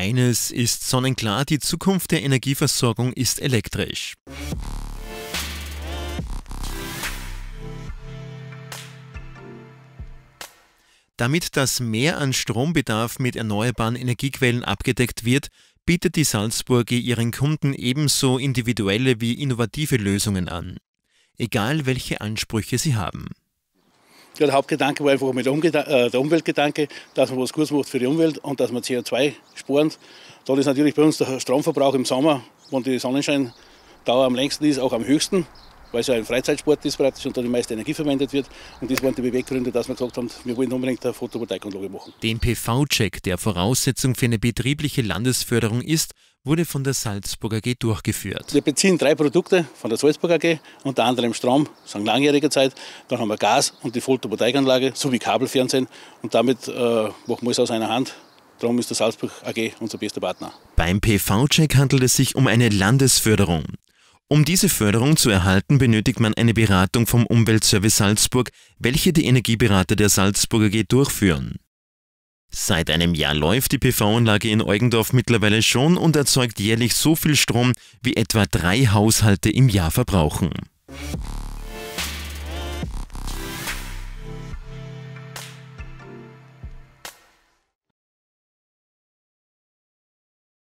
Eines ist sonnenklar, die Zukunft der Energieversorgung ist elektrisch. Damit das Mehr an Strombedarf mit erneuerbaren Energiequellen abgedeckt wird, bietet die Salzburger ihren Kunden ebenso individuelle wie innovative Lösungen an, egal welche Ansprüche sie haben der Hauptgedanke war einfach mit äh, der Umweltgedanke, dass man was Gutes macht für die Umwelt und dass man CO2 sparen. Dann ist natürlich bei uns der Stromverbrauch im Sommer, wenn die Sonnenscheindauer am längsten ist, auch am höchsten weil es ja ein Freizeitsport ist praktisch und da die meiste Energie verwendet wird. Und das waren die Beweggründe, dass wir gesagt haben, wir wollen unbedingt eine Photovoltaikanlage machen. Den PV-Check, der Voraussetzung für eine betriebliche Landesförderung ist, wurde von der Salzburg AG durchgeführt. Wir beziehen drei Produkte von der Salzburg AG, unter anderem Strom, seit langjähriger Zeit. Dann haben wir Gas und die Photovoltaikanlage sowie Kabelfernsehen. Und damit äh, machen wir es aus einer Hand. Darum ist der Salzburg AG unser bester Partner. Beim PV-Check handelt es sich um eine Landesförderung. Um diese Förderung zu erhalten, benötigt man eine Beratung vom Umweltservice Salzburg, welche die Energieberater der Salzburger G durchführen. Seit einem Jahr läuft die PV-Anlage in Eugendorf mittlerweile schon und erzeugt jährlich so viel Strom, wie etwa drei Haushalte im Jahr verbrauchen.